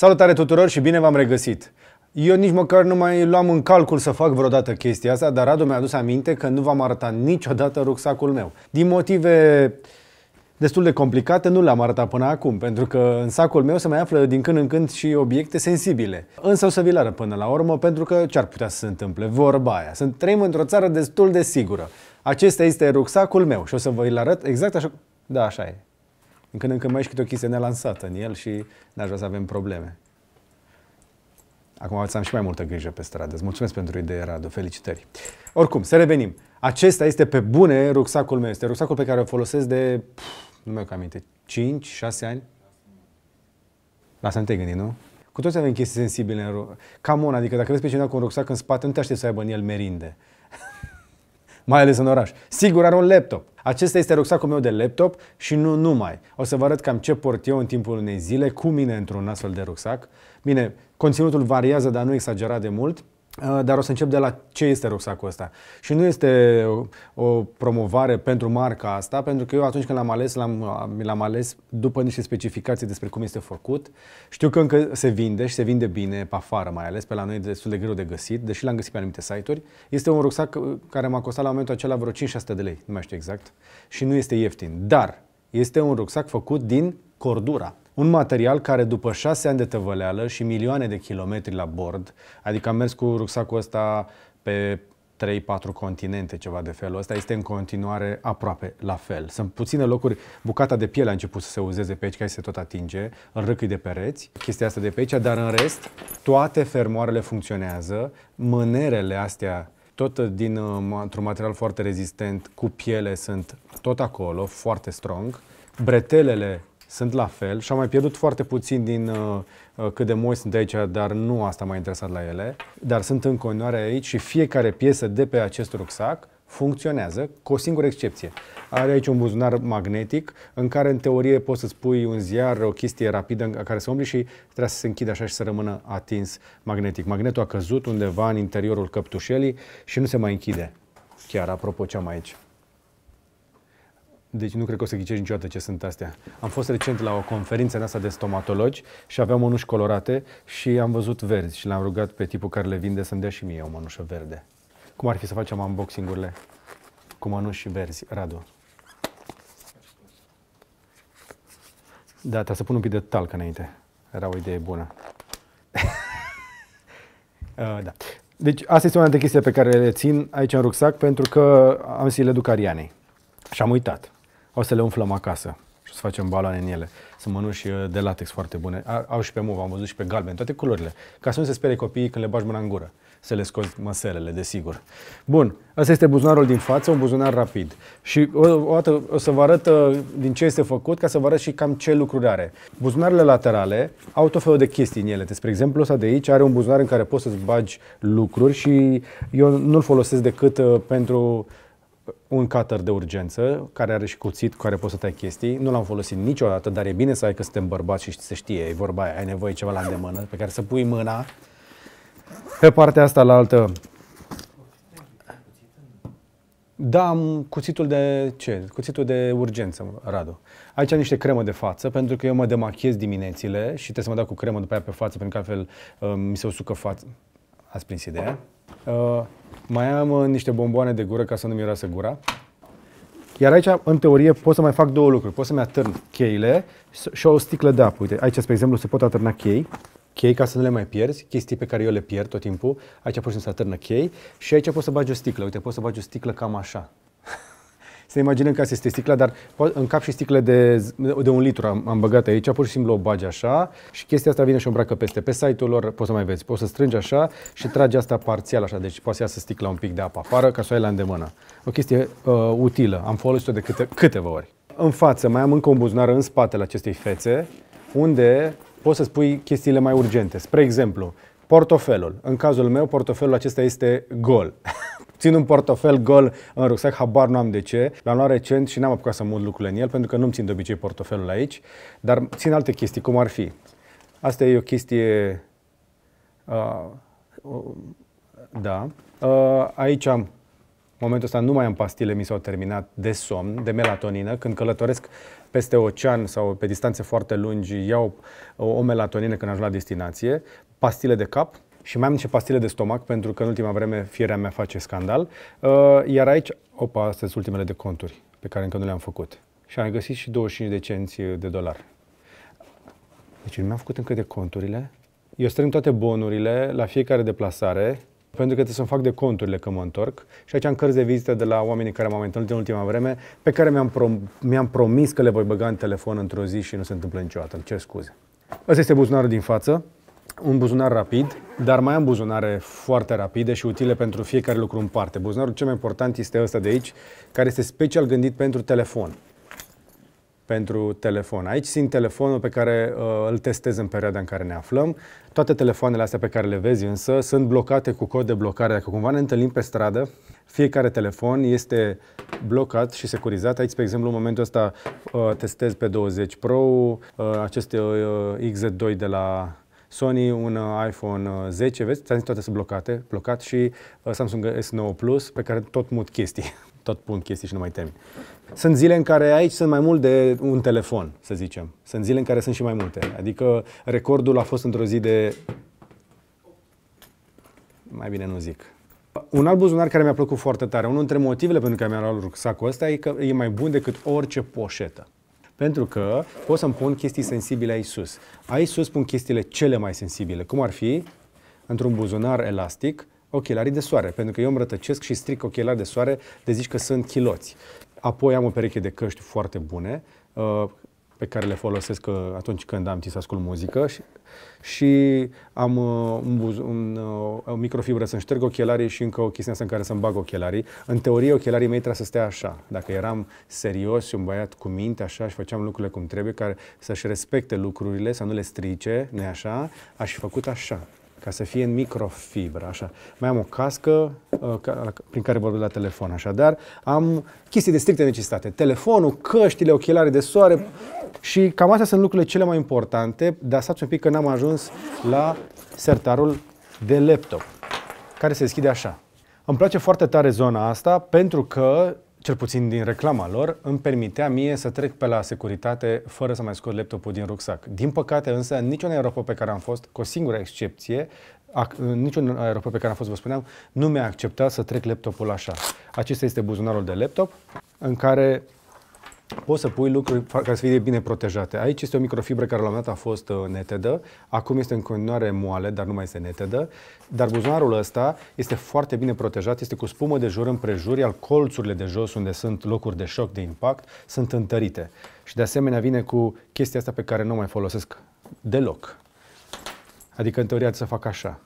Salutare tuturor și bine v-am regăsit! Eu nici măcar nu mai luam în calcul să fac vreodată chestia asta, dar Radu mi-a adus aminte că nu v-am arătat niciodată rucsacul meu. Din motive destul de complicate, nu l am arătat până acum, pentru că în sacul meu se mai află din când în când și obiecte sensibile. Însă o să vi arăt până la urmă, pentru că ce-ar putea să se întâmple? Vorba aia. Sunt trăim într-o țară destul de sigură. Acesta este rucsacul meu și o să vă îl arăt exact așa... Da, așa e din când în când mai ești câte o chestie nelansată în el și n-aș vrea să avem probleme. Acum să am și mai multă grijă pe stradă. Îți mulțumesc pentru idee, Radu. Felicitări. Oricum, să revenim. Acesta este pe bune rucsacul meu. Este rucsacul pe care o folosesc de, pf, nu mi-au aminte, 5-6 ani? La să te gândi, nu? Cu toți avem chestii sensibile în Cam una, adică dacă vezi pe cineva cu un rucsac în spate, nu te aștepți să aibă în el merinde mai ales în oraș. Sigur, are un laptop. Acesta este rucsacul meu de laptop și nu numai. O să vă arăt cam ce port eu în timpul unei zile cu mine într-un astfel de rucsac. Bine, conținutul variază, dar nu exagerat de mult. Ah, dar o să încep de la ce este rucsacul ăsta. Și nu este o promovare pentru marca asta, pentru că eu atunci când l-am ales, l-am, mi l-am ales după niște specificații despre cum este făcut. Știu că încă se vinde și se vinde bine pe afară mai ales, pe la noi e destul de greu de găsit, deși l-am găsit pe anumite site-uri. Este un rucsac care m-a costat la momentul acela vreo 5-600 de lei, nu mai știu exact, și nu este ieftin. Dar este un rucsac făcut din cordura. Un material care după șase ani de tăvăleală și milioane de kilometri la bord, adică am mers cu rucsacul ăsta pe 3-4 continente, ceva de felul ăsta, este în continuare aproape la fel. Sunt puține locuri, bucata de piele a început să se uzeze pe aici, care se tot atinge, în râcâi de pereți, chestia asta de pe aici, dar în rest, toate fermoarele funcționează, mânerele astea tot din, uh, într-un material foarte rezistent, cu piele sunt tot acolo, foarte strong, bretelele sunt la fel și am mai pierdut foarte puțin din uh, uh cât de moi sunt aici, dar nu asta m-a interesat la ele, dar sunt în continuare aici și fiecare piesă de pe acest rucsac funcționează, cu o singură excepție. Are aici un buzunar magnetic în care, în teorie, poți să-ți pui un ziar, o chestie rapidă în care să umbli și trebuie să se închide așa și să rămână atins magnetic. Magnetul a căzut undeva în interiorul căptușelii și nu se mai închide. Chiar, apropo, ce am aici. Deci nu cred că o să ghicești niciodată ce sunt astea. Am fost recent la o conferință în asta de stomatologi și aveam mănuși colorate și am văzut verzi și l-am rugat pe tipul care le vinde să-mi dea și mie o mănușă verde. Cum ar fi să facem unboxing-urile cu mănuși verzi, Radu? Da, trebuie să pun un pic de talc înainte. Era o idee bună. uh, da. Deci asta este una dintre chestii pe care le țin aici în rucsac pentru că am să le duc Arianei. Și am uitat o să le umflăm acasă și o să facem baloane în ele. Sunt mănuși uh, de latex foarte bune. Au și pe mov, am văzut și pe galben, toate culorile. Ca să nu se sperie copiii când le bagi mâna în gură. Să le scoți măselele, desigur. Bun, asta este buzunarul din față, un buzunar rapid. Și o, o dată o să vă arăt uh, din ce este făcut, ca să vă arăt și cam ce lucruri are. Buzunarele laterale au tot felul de chestii în ele. Despre exemplu ăsta de aici are un buzunar în care poți să-ți bagi lucruri și eu nu-l folosesc decât uh, pentru un cutter de urgență, care are și cuțit, care poți să tai chestii. Nu l-am folosit niciodată, dar e bine să ai că suntem bărbați și se știe, e vorba aia, ai nevoie ceva la îndemână, pe care să pui mâna pe partea asta la altă. Da, am cuțitul de ce? Cuțitul de urgență, Radu. Aici am niște cremă de față, pentru că eu mă demachiez diminețile și trebuie să mă dau cu cremă după aia pe față, pentru că altfel uh, mi se usucă față. Ați prins ideea? Uh, mai am uh, niște bomboane de gură ca să nu miroase gura. Iar aici, în teorie, pot să mai fac două lucruri. Pot să-mi atârn cheile și o sticlă de apă. Uite, aici, spre exemplu, se pot atârna chei. Chei ca să nu le mai pierzi, chestii pe care eu le pierd tot timpul. Aici pot să se atârnă chei și aici pot să bagi o sticlă. Uite, pot să bagi o sticlă cam așa să imaginăm că asta este sticla, dar în cap și sticle de, de un litru am, am băgat aici, pur și simplu o bagi așa și chestia asta vine și o îmbracă peste. Pe site-ul lor poți să mai vezi, poți să strângi așa și tragi asta parțial așa, deci poți să iasă sticla un pic de apă afară ca să o ai la îndemână. O chestie uh, utilă, am folosit-o de câte, câteva ori. În față mai am încă un buzunar în spatele acestei fețe unde poți să spui chestiile mai urgente. Spre exemplu, Portofelul. În cazul meu, portofelul acesta este gol. Țin un portofel gol în rucsac, habar nu am de ce. L-am luat recent și n-am apucat să mut lucrurile în el, pentru că nu-mi țin de obicei portofelul aici, dar țin alte chestii, cum ar fi. Asta e o chestie... Uh, uh, da. Uh, aici am în momentul ăsta nu mai am pastile, mi s-au terminat de somn, de melatonină. Când călătoresc peste ocean sau pe distanțe foarte lungi, iau o, o melatonină când ajung la destinație pastile de cap și mai am niște pastile de stomac, pentru că în ultima vreme fierea mea face scandal. Uh, iar aici, opa, astea sunt ultimele de conturi pe care încă nu le-am făcut. Și am găsit și 25 de cenți de dolar. Deci nu mi-am făcut încă de conturile. Eu strâng toate bonurile la fiecare deplasare, pentru că trebuie să-mi fac de conturile când mă întorc. Și aici am cărți de vizită de la oamenii care m-am întâlnit în ultima vreme, pe care mi-am, prom- mi-am promis că le voi băga în telefon într-o zi și nu se întâmplă niciodată. Îmi cer scuze. Asta este buzunarul din față un buzunar rapid, dar mai am buzunare foarte rapide și utile pentru fiecare lucru în parte. Buzunarul cel mai important este ăsta de aici, care este special gândit pentru telefon. Pentru telefon. Aici simt telefonul pe care uh, îl testez în perioada în care ne aflăm. Toate telefoanele astea pe care le vezi însă sunt blocate cu cod de blocare. Dacă cumva ne întâlnim pe stradă, fiecare telefon este blocat și securizat. Aici, pe exemplu, în momentul ăsta uh, testez pe 20 Pro uh, acest uh, uh XZ2 de la Sony un uh, iPhone 10, uh, vezi, ți-am zis toate sunt blocate, blocat și uh, Samsung S9 Plus pe care tot mut chestii, tot pun chestii și nu mai termin. Sunt zile în care aici sunt mai mult de un telefon, să zicem. Sunt zile în care sunt și mai multe. Adică recordul a fost într-o zi de... Mai bine nu zic. Un alt buzunar care mi-a plăcut foarte tare, unul dintre motivele pentru care mi a luat rucsacul ăsta e că e mai bun decât orice poșetă. Pentru că pot să-mi pun chestii sensibile aici sus. Aici sus pun chestiile cele mai sensibile. Cum ar fi, într-un buzunar elastic, ochelarii de soare. Pentru că eu îmi rătăcesc și stric ochelari de soare de zici că sunt chiloți. Apoi am o pereche de căști foarte bune. Uh, pe care le folosesc uh, atunci când am timp să ascult muzică și, și am uh, un, buz, un, uh, o microfibră să-mi șterg ochelarii și încă o chestie în care să-mi bag ochelarii. În teorie, ochelarii mei trebuie să stea așa. Dacă eram serios și un băiat cu minte așa și făceam lucrurile cum trebuie, care să-și respecte lucrurile, să nu le strice, nu așa, aș fi făcut așa ca să fie în microfibră, așa. Mai am o cască uh, ca, prin care vorbesc la telefon, așa. Dar Am chestii de strictă necesitate. Telefonul, căștile, ochelari de soare și cam astea sunt lucrurile cele mai importante, dar stați un pic că n-am ajuns la sertarul de laptop, care se deschide așa. Îmi place foarte tare zona asta pentru că cel puțin din reclama lor, îmi permitea mie să trec pe la securitate fără să mai scot laptopul din rucsac. Din păcate însă, niciun aeroport pe care am fost, cu o singură excepție, ac- niciun aeroport pe care am fost, vă spuneam, nu mi-a acceptat să trec laptopul așa. Acesta este buzunarul de laptop în care poți să pui lucruri ca să fie bine protejate. Aici este o microfibră care la un dat a fost uh, netedă, acum este în continuare moale, dar nu mai este netedă, dar buzunarul ăsta este foarte bine protejat, este cu spumă de jur împrejur, iar colțurile de jos unde sunt locuri de șoc, de impact, sunt întărite. Și de asemenea vine cu chestia asta pe care nu mai folosesc deloc. Adică în teoria să fac așa.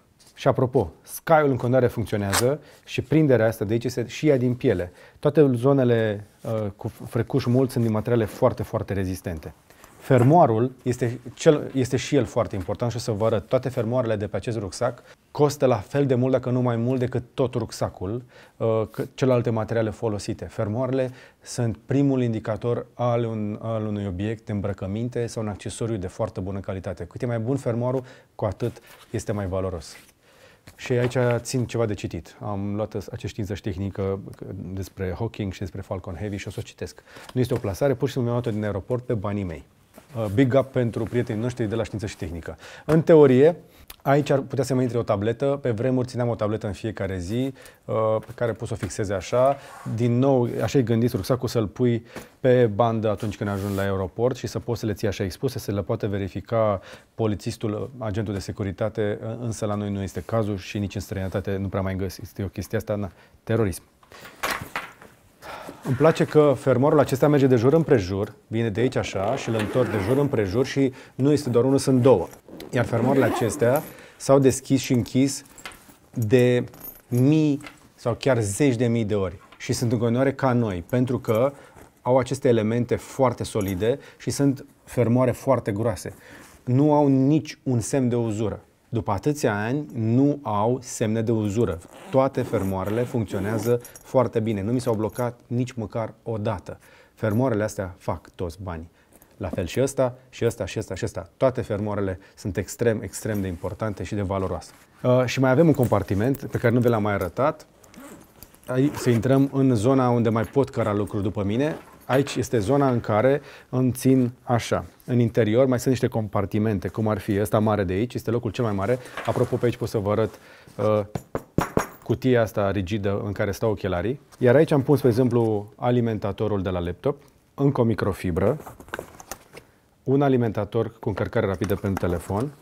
Și apropo, Sky-ul în condare funcționează și prinderea asta de aici este și ea din piele. Toate zonele uh, cu frecuș mult sunt din materiale foarte, foarte rezistente. Fermoarul este, cel, este și el foarte important și o să vă arăt. Toate fermoarele de pe acest rucsac costă la fel de mult, dacă nu mai mult, decât tot rucsacul, uh, celelalte materiale folosite. Fermoarele sunt primul indicator al, un, al unui obiect de îmbrăcăminte sau un accesoriu de foarte bună calitate. Cât e mai bun fermoarul, cu atât este mai valoros. Și aici țin ceva de citit. Am luat acea știință tehnică despre Hawking și despre Falcon Heavy și o să o citesc. Nu este o plasare, pur și simplu mi-am luat din aeroport pe banii mei. Uh, big up pentru prietenii noștri de la știință și tehnică. În teorie, aici ar putea să mai intre o tabletă. Pe vremuri țineam o tabletă în fiecare zi, pe uh, care poți să o fixeze așa. Din nou, așa ai gândit rucsacul să-l pui pe bandă atunci când ajungi la aeroport și să poți să le ții așa expuse, să le poate verifica polițistul, uh, agentul de securitate, însă la noi nu este cazul și nici în străinătate nu prea mai Este o chestie asta. Na, terorism. Îmi place că fermorul acesta merge de jur împrejur, vine de aici așa și îl întorc de jur împrejur și nu este doar unul, sunt două. Iar fermorile acestea s-au deschis și închis de mii sau chiar zeci de mii de ori și sunt în continuare ca noi, pentru că au aceste elemente foarte solide și sunt fermoare foarte groase. Nu au nici un semn de uzură după atâția ani, nu au semne de uzură. Toate fermoarele funcționează foarte bine. Nu mi s-au blocat nici măcar o dată. Fermoarele astea fac toți banii. La fel și ăsta, și ăsta, și ăsta, și ăsta. Toate fermoarele sunt extrem, extrem de importante și de valoroase. Uh, și mai avem un compartiment pe care nu vi l-am mai arătat. Aici, să intrăm în zona unde mai pot căra lucruri după mine. Aici este zona în care îmi țin așa. În interior mai sunt niște compartimente, cum ar fi ăsta mare de aici, este locul cel mai mare. Apropo, pe aici pot să vă arăt uh, cutia asta rigidă în care stau ochelarii. Iar aici am pus, pe exemplu, alimentatorul de la laptop, încă o microfibră, un alimentator cu încărcare rapidă pentru telefon.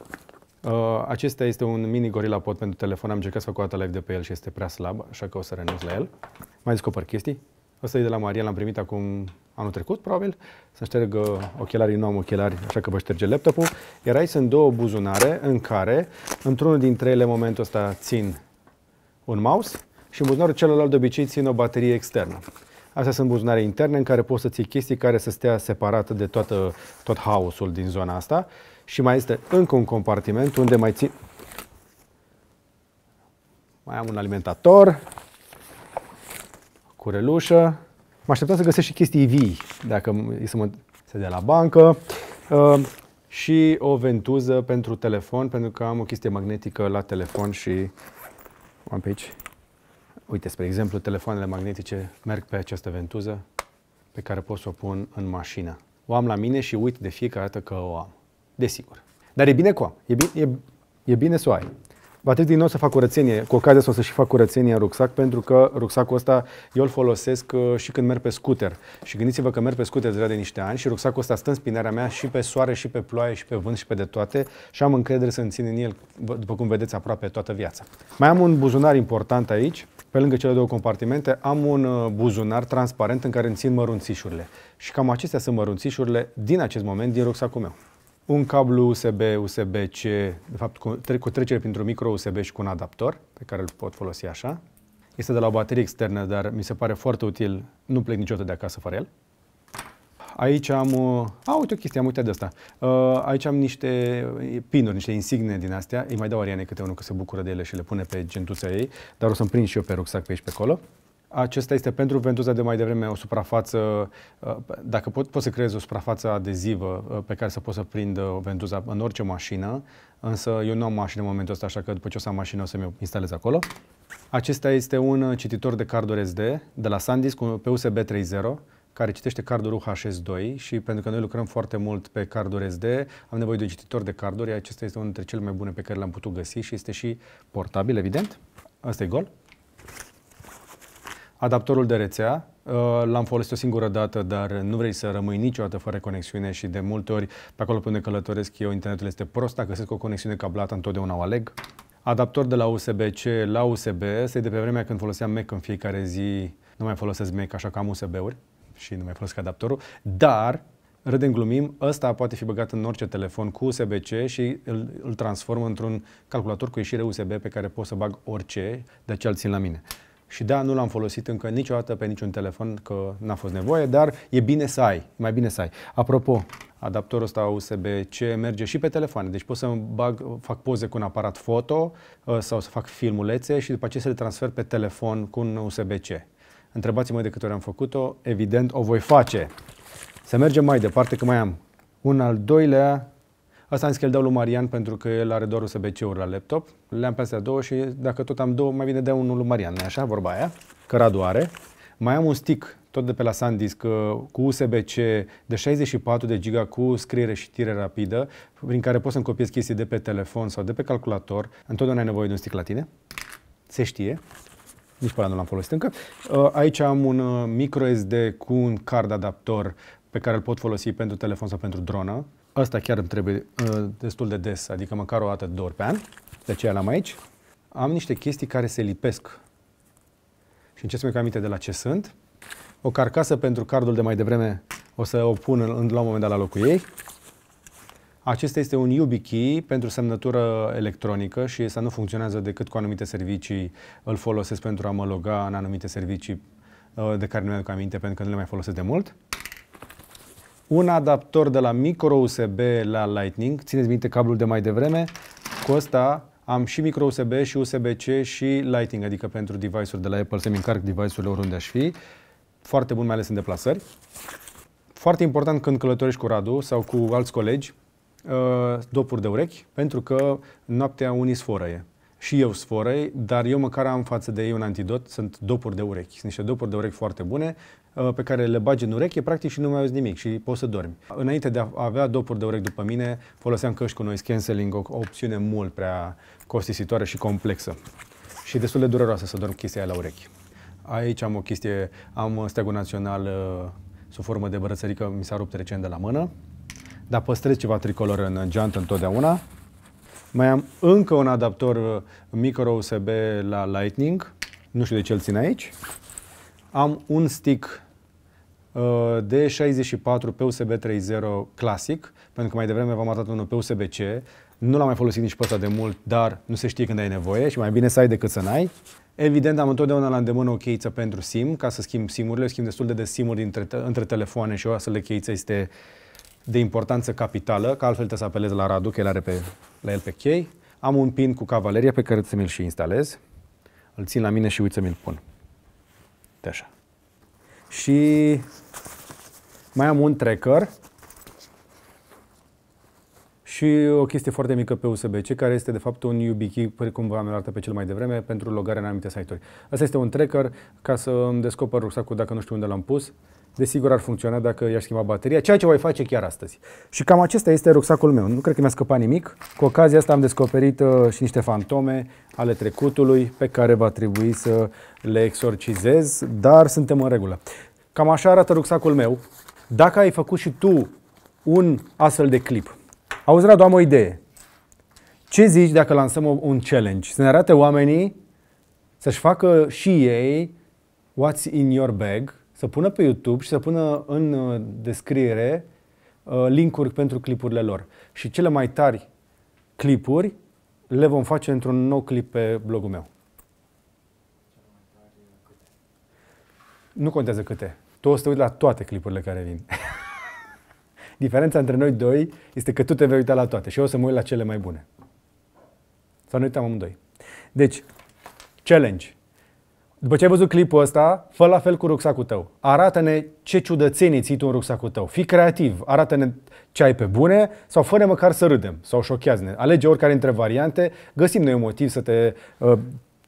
Uh, acesta este un mini Gorilla Pod pentru telefon. Am încercat să fac o dată live de pe el și este prea slab, așa că o să renunț la el. Mai descoper chestii. Asta e de la Maria, l-am primit acum anul trecut, probabil, să șterg ochelarii, nu am ochelari, așa că vă șterge laptopul. Iar aici sunt două buzunare în care, într-unul dintre ele, în momentul ăsta, țin un mouse și în buzunarul celălalt, de obicei, țin o baterie externă. Astea sunt buzunare interne în care poți să ții chestii care să stea separată de toată, tot haosul din zona asta. Și mai este încă un compartiment unde mai țin Mai am un alimentator, curelușă. Mă așteptam să găsesc și chestii vii, dacă e să mă se dea la bancă. Uh, și o ventuză pentru telefon, pentru că am o chestie magnetică la telefon și am pe aici. Uite, spre exemplu, telefoanele magnetice merg pe această ventuză pe care pot să o pun în mașină. O am la mine și uit de fiecare dată că o am. Desigur. Dar e bine cu am. E bine, e, e bine să o ai va trebui din nou să fac curățenie. Cu ocazia să o să și fac curățenie în rucsac, pentru că rucsacul ăsta eu îl folosesc uh, și când merg pe scooter. Și gândiți-vă că merg pe scooter deja de niște ani și rucsacul ăsta stă în spinarea mea și pe soare, și pe ploaie, și pe vânt, și pe de toate și am încredere să-mi țin în el, după cum vedeți, aproape toată viața. Mai am un buzunar important aici, pe lângă cele două compartimente, am un uh, buzunar transparent în care îmi țin mărunțișurile. Și cam acestea sunt mărunțișurile din acest moment din rucsacul meu un cablu USB, USB-C, de fapt cu, tre cu trecere printr-un micro USB și cu un adaptor, pe care îl pot folosi așa. Este de la o baterie externă, dar mi se pare foarte util, nu plec niciodată de acasă fără el. Aici am... Uh, a, uite o chestie, am uitat de asta. Uh, aici am niște pinuri, niște insigne din astea. Îi mai dau Ariane câte unul că se bucură de ele și le pune pe gentuța ei, dar o să-mi prind și eu pe rucsac pe aici pe acolo acesta este pentru ventuza de mai devreme o suprafață, uh, dacă pot, poți să creez o suprafață adezivă uh, pe care să poți să o uh, ventuza în orice mașină, însă eu nu am mașină în momentul ăsta, așa că după ce o să am mașină o să-mi instalez acolo. Acesta este un cititor de carduri SD de la SanDisk pe USB 3.0 care citește cardul UHS2 și pentru că noi lucrăm foarte mult pe carduri SD, am nevoie de un cititor de carduri, acesta este unul dintre cele mai bune pe care l-am putut găsi și este și portabil, evident. Asta e gol. Adaptorul de rețea, uh, L-am folosit o singură dată, dar nu vrei să rămâi niciodată fără conexiune și de multe ori, pe acolo până unde călătoresc eu, internetul este prost, dacă găsesc o conexiune cablată, întotdeauna o aleg. Adaptor de la USB-C la USB, asta de pe vremea când foloseam Mac în fiecare zi, nu mai folosesc Mac, așa că am USB-uri și nu mai folosesc adaptorul, dar râdem, glumim, ăsta poate fi băgat în orice telefon cu USB-C și îl, îl transform într-un calculator cu ieșire USB pe care pot să bag orice, de aceea îl țin la mine. Și da, nu l-am folosit încă niciodată pe niciun telefon, că n-a fost nevoie, dar e bine să ai, mai bine să ai. Apropo, adaptorul ăsta USB-C merge și pe telefoane, deci pot să bag, fac poze cu un aparat foto uh, sau să fac filmulețe și după aceea să le transfer pe telefon cu un USB-C. Întrebați-mă de câte ori am făcut-o, evident o voi face. Să mergem mai departe, că mai am un al doilea Asta am zis că îl dau lui Marian pentru că el are doar USB-C-uri la laptop. Le-am pe astea două și dacă tot am două, mai bine dea unul lui Marian, nu așa, vorba aia, că Radu are. Mai am un stick tot de pe la SanDisk, uh, cu USB-C de 64 de giga cu scriere și tire rapidă, prin care poți să-mi copiez chestii de pe telefon sau de pe calculator. Întotdeauna ai nevoie de un stick la tine. Se știe. Nici pe ăla nu l-am folosit încă. Uh, aici am un uh, microSD cu un card adaptor pe care îl pot folosi pentru telefon sau pentru dronă. Asta chiar îmi trebuie uh, destul de des, adică măcar o dată, două ori pe an. De aceea l-am aici. Am niște chestii care se lipesc. Și încerc să-mi aminte de la ce sunt. O carcasă pentru cardul de mai devreme o să o pun în, la un moment dat la locul ei. Acesta este un YubiKey pentru semnătură electronică și asta nu funcționează decât cu anumite servicii. Îl folosesc pentru a mă loga în anumite servicii uh, de care nu mi am aminte pentru că nu le mai folosesc de mult un adaptor de la micro USB la Lightning, țineți minte cablul de mai devreme, cu ăsta am și micro USB și USB-C și Lightning, adică pentru device-uri de la Apple să-mi încarc device-urile oriunde aș fi. Foarte bun, mai ales în deplasări. Foarte important când călătorești cu Radu sau cu alți colegi, uh, dopuri de urechi, pentru că noaptea unii sforăie. Și eu sforăi, dar eu măcar am față de ei un antidot, sunt dopuri de urechi. Sunt niște dopuri de urechi foarte bune Uh, pe care le bagi în ureche, practic și nu mai auzi nimic și poți să dormi. Înainte de a avea dopuri de urechi după mine, foloseam căști cu noise cancelling, o opțiune mult prea costisitoare și complexă și destul de dureroasă să dormi chestia aia la urechi. Aici am o chestie, am steagul național uh, sub formă de brățărică, mi s-a rupt recent de la mână, dar păstrez ceva tricolor în geantă întotdeauna. Mai am încă un adaptor uh, micro USB la Lightning, nu știu de ce îl țin aici. Am un stick uh, de 64 pe USB 3.0 clasic, pentru că mai devreme v-am arătat unul pe USB-C. Nu l-am mai folosit nici pe ăsta de mult, dar nu se știe când ai nevoie și mai bine să ai decât să n-ai. Evident, am întotdeauna la îndemână o cheiță pentru SIM, ca să schimb SIM-urile. Eu schimb destul de des SIM-uri între, între telefoane și o astfel de cheiță este de importanță capitală, că altfel trebuie să apelez la Radu, că el are pe, la el pe chei. Am un pin cu cavaleria pe care să mi-l și instalez. Îl țin la mine și uite să mi-l pun. Uite așa. Și mai am un tracker și o chestie foarte mică pe USB-C, care este de fapt un YubiKey, precum v-am arătat pe cel mai devreme, pentru logare în anumite site-uri. Asta este un tracker ca să îmi descoper rucsacul dacă nu știu unde l-am pus desigur ar funcționa dacă i-aș schimba bateria, ceea ce voi face chiar astăzi. Și cam acesta este rucsacul meu. Nu cred că mi-a scăpat nimic. Cu ocazia asta am descoperit uh, și niște fantome ale trecutului pe care va trebui să le exorcizez, dar suntem în regulă. Cam așa arată rucsacul meu. Dacă ai făcut și tu un astfel de clip, auzi, Radu, am o idee. Ce zici dacă lansăm un challenge? Să ne arate oamenii să-și facă și ei what's in your bag – să pună pe YouTube și să pună în uh, descriere uh, linkuri pentru clipurile lor. Și cele mai tari clipuri le vom face într-un nou clip pe blogul meu. Nu contează câte. Tu o să te uiți la toate clipurile care vin. Diferența între noi doi este că tu te vei uita la toate și eu o să mă uit la cele mai bune. Să nu uităm amândoi. Deci, challenge. După ce ai văzut clipul ăsta, fă la fel cu rucsacul tău. Arată-ne ce ciudățenii ții tu în rucsacul tău. Fii creativ, arată-ne ce ai pe bune sau fă ne măcar să râdem sau șochează-ne. Alege oricare dintre variante, găsim noi un motiv să te uh,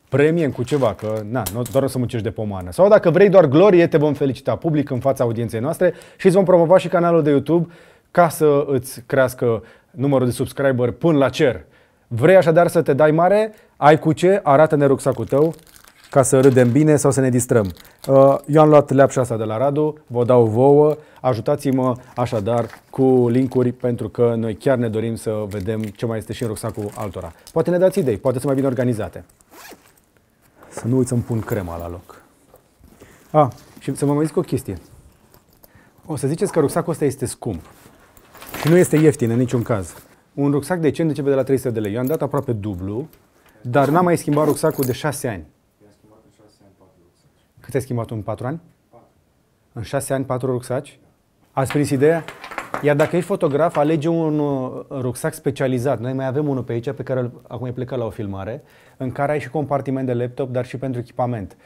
premiem cu ceva, că na, nu doar o să muncești de pomană. Sau dacă vrei doar glorie, te vom felicita public în fața audienței noastre și îți vom promova și canalul de YouTube ca să îți crească numărul de subscriber până la cer. Vrei așadar să te dai mare? Ai cu ce? Arată-ne rucsacul tău ca să râdem bine sau să ne distrăm. Uh, eu am luat leapșa asta de la Radu, vă dau vouă, ajutați-mă așadar cu linkuri pentru că noi chiar ne dorim să vedem ce mai este și în rucsacul altora. Poate ne dați idei, poate să mai bine organizate. Să nu uit să pun crema la loc. A, și să vă mai zic o chestie. O să ziceți că rucsacul ăsta este scump. Și nu este ieftin în niciun caz. Un rucsac decent începe de la 300 de lei. Eu am dat aproape dublu, dar n-am mai schimbat rucsacul de 6 ani. Cât ai schimbat tu în patru ani? În șase ani, patru rucsaci? Ați prins ideea? Iar dacă ești fotograf, alege un uh, rucsac specializat. Noi mai avem unul pe aici, pe care acum e plecat la o filmare, în care ai și compartiment de laptop, dar și pentru echipament.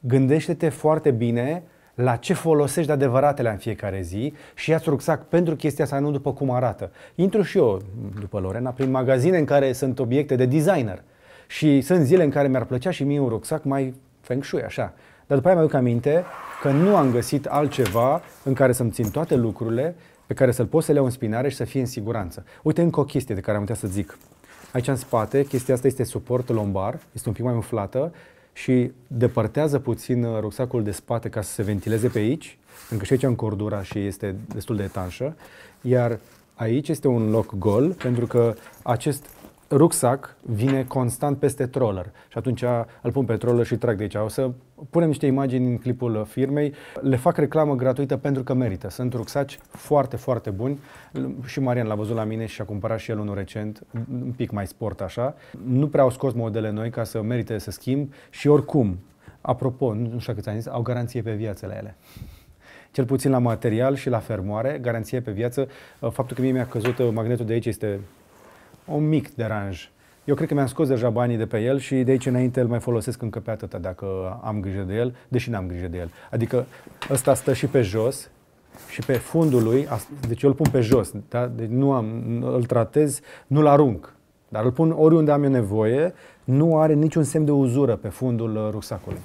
Gândește-te foarte bine la ce folosești de adevăratele în fiecare zi și ia rucsac pentru chestia asta, nu după cum arată. Intru și eu, după Lorena, prin magazine în care sunt obiecte de designer. Și sunt zile în care mi-ar plăcea și mie un rucsac mai feng shui, așa. Dar după aia mi-aduc aminte că nu am găsit altceva în care să-mi țin toate lucrurile pe care să-l pot să le iau în spinare și să fie în siguranță. Uite încă o chestie de care am putea să zic. Aici în spate, chestia asta este suport lombar, este un pic mai umflată și depărtează puțin uh, rucsacul de spate ca să se ventileze pe aici, pentru că și aici am cordura și este destul de etanșă, iar aici este un loc gol, pentru că acest rucsac vine constant peste troller și atunci îl pun pe troller și trag de aici. O să punem niște imagini în clipul firmei, le fac reclamă gratuită pentru că merită. Sunt rucsaci foarte, foarte buni și Marian l-a văzut la mine și a cumpărat și el unul recent, un pic mai sport așa. Nu prea au scos modele noi ca să merite să schimb și oricum, apropo, nu știu ți-am zis, au garanție pe viață la ele cel puțin la material și la fermoare, garanție pe viață. Faptul că mie mi-a căzut uh, magnetul de aici este un mic deranj eu cred că mi-am scos deja banii de pe el și de aici înainte îl mai folosesc încă pe atâta dacă am grijă de el, deși n-am grijă de el. Adică ăsta stă și pe jos și pe fundul lui, deci eu îl pun pe jos, da? deci nu am, îl tratez, nu-l arunc, dar îl pun oriunde am eu nevoie, nu are niciun semn de uzură pe fundul uh, rucsacului.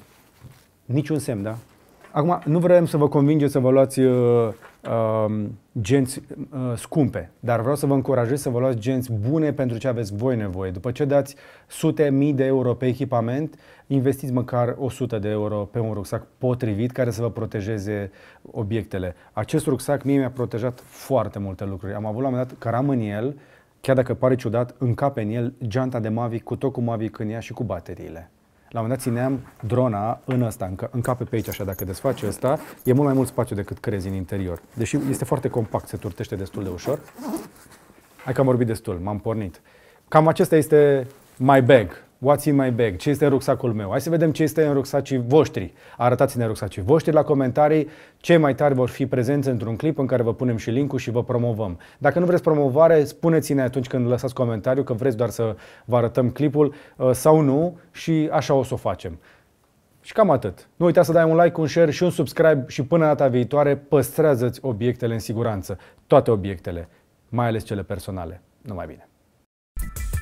Niciun semn, da? Acum, nu vrem să vă convingeți să vă luați uh, uh, genți uh, scumpe, dar vreau să vă încurajez să vă luați genți bune pentru ce aveți voi nevoie. După ce dați sute mii de euro pe echipament, investiți măcar 100 de euro pe un rucsac potrivit care să vă protejeze obiectele. Acest rucsac mie mi-a protejat foarte multe lucruri. Am avut la un moment dat caram în el, chiar dacă pare ciudat, încape în el geanta de Mavic cu tot cu Mavic în ea și cu bateriile la un moment dat țineam drona în ăsta, în cape pe aici așa, dacă desface ăsta, e mult mai mult spațiu decât crezi în interior. Deși este foarte compact, se turtește destul de ușor. Hai că am vorbit destul, m-am pornit. Cam acesta este my bag. What's in my bag? Ce este în rucsacul meu? Hai să vedem ce este în rucsacii voștri. Arătați-ne rucsacii voștri la comentarii. Cei mai tari vor fi prezenți într-un clip în care vă punem și linkul și vă promovăm. Dacă nu vreți promovare, spuneți-ne atunci când lăsați comentariu că vreți doar să vă arătăm clipul uh, sau nu și așa o să o facem. Și cam atât. Nu uita să dai un like, un share și un subscribe și până data viitoare păstrează-ți obiectele în siguranță. Toate obiectele, mai ales cele personale. Numai bine!